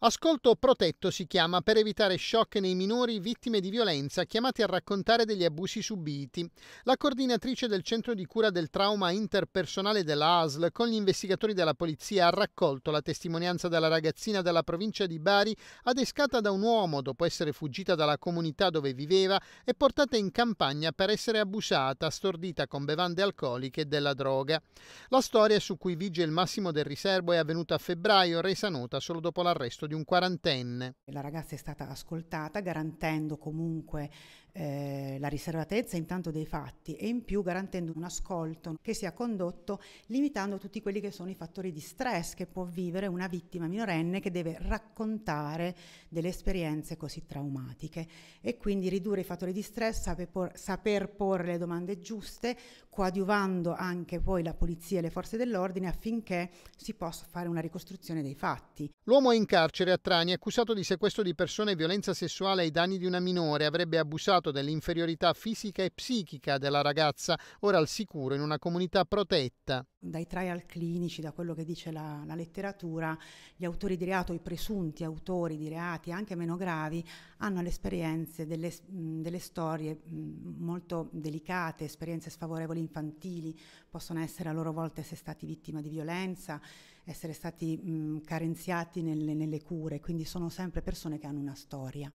Ascolto protetto si chiama per evitare shock nei minori vittime di violenza chiamati a raccontare degli abusi subiti. La coordinatrice del centro di cura del trauma interpersonale della ASL con gli investigatori della polizia ha raccolto la testimonianza della ragazzina della provincia di Bari adescata da un uomo dopo essere fuggita dalla comunità dove viveva e portata in campagna per essere abusata, stordita con bevande alcoliche e della droga. La storia su cui vige il massimo del riservo è avvenuta a febbraio, resa nota solo dopo l'arresto di un quarantenne. La ragazza è stata ascoltata garantendo comunque eh, la riservatezza intanto dei fatti e in più garantendo un ascolto che sia condotto limitando tutti quelli che sono i fattori di stress che può vivere una vittima minorenne che deve raccontare delle esperienze così traumatiche e quindi ridurre i fattori di stress, saper, por- saper porre le domande giuste, coadiuvando anche poi la polizia e le forze dell'ordine affinché si possa fare una ricostruzione dei fatti. L'uomo è in carcere a Trani accusato di sequestro di persone e violenza sessuale ai danni di una minore, avrebbe abusato conto dell'inferiorità fisica e psichica della ragazza, ora al sicuro in una comunità protetta. Dai trial clinici, da quello che dice la, la letteratura, gli autori di reato, i presunti autori di reati anche meno gravi, hanno le esperienze delle, delle storie molto delicate, esperienze sfavorevoli infantili, possono essere a loro volta essere stati vittima di violenza, essere stati mh, carenziati nelle, nelle cure, quindi sono sempre persone che hanno una storia.